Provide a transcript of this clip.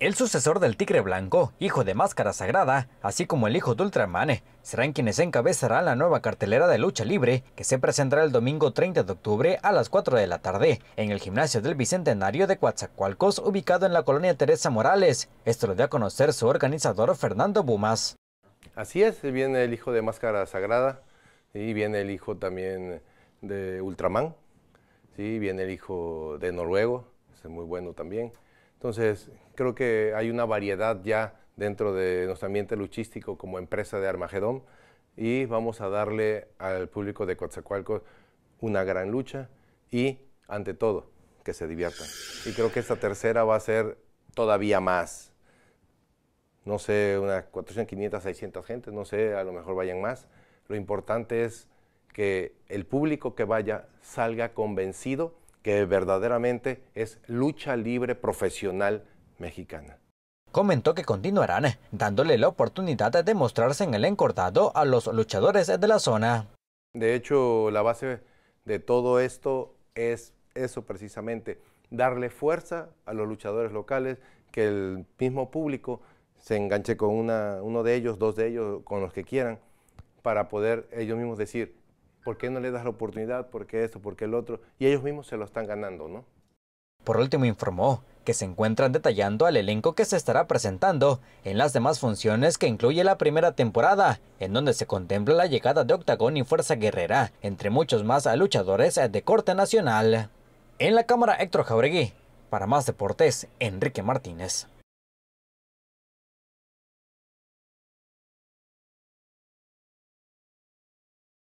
El sucesor del Tigre Blanco, hijo de Máscara Sagrada, así como el hijo de Ultraman, serán quienes encabezarán la nueva cartelera de lucha libre que se presentará el domingo 30 de octubre a las 4 de la tarde en el gimnasio del Bicentenario de Coatzacoalcos ubicado en la colonia Teresa Morales. Esto lo dio a conocer su organizador Fernando Bumas. Así es, viene el hijo de Máscara Sagrada y viene el hijo también de Ultraman, ¿sí? viene el hijo de Noruego, es muy bueno también. Entonces, creo que hay una variedad ya dentro de nuestro ambiente luchístico como empresa de Armagedón y vamos a darle al público de Coatzacoalcos una gran lucha y, ante todo, que se diviertan. Y creo que esta tercera va a ser todavía más. No sé, unas 400, 500, 600 gente, no sé, a lo mejor vayan más. Lo importante es que el público que vaya salga convencido que verdaderamente es lucha libre profesional mexicana comentó que continuarán dándole la oportunidad de mostrarse en el encordado a los luchadores de la zona. De hecho, la base de todo esto es eso precisamente, darle fuerza a los luchadores locales, que el mismo público se enganche con una, uno de ellos, dos de ellos, con los que quieran, para poder ellos mismos decir, ¿por qué no le das la oportunidad? ¿Por qué esto? ¿Por qué el otro? Y ellos mismos se lo están ganando, ¿no? Por último informó que se encuentran detallando al elenco que se estará presentando en las demás funciones que incluye la primera temporada, en donde se contempla la llegada de Octagón y Fuerza Guerrera, entre muchos más luchadores de corte nacional. En la cámara Héctor Jauregui, para más deportes, Enrique Martínez.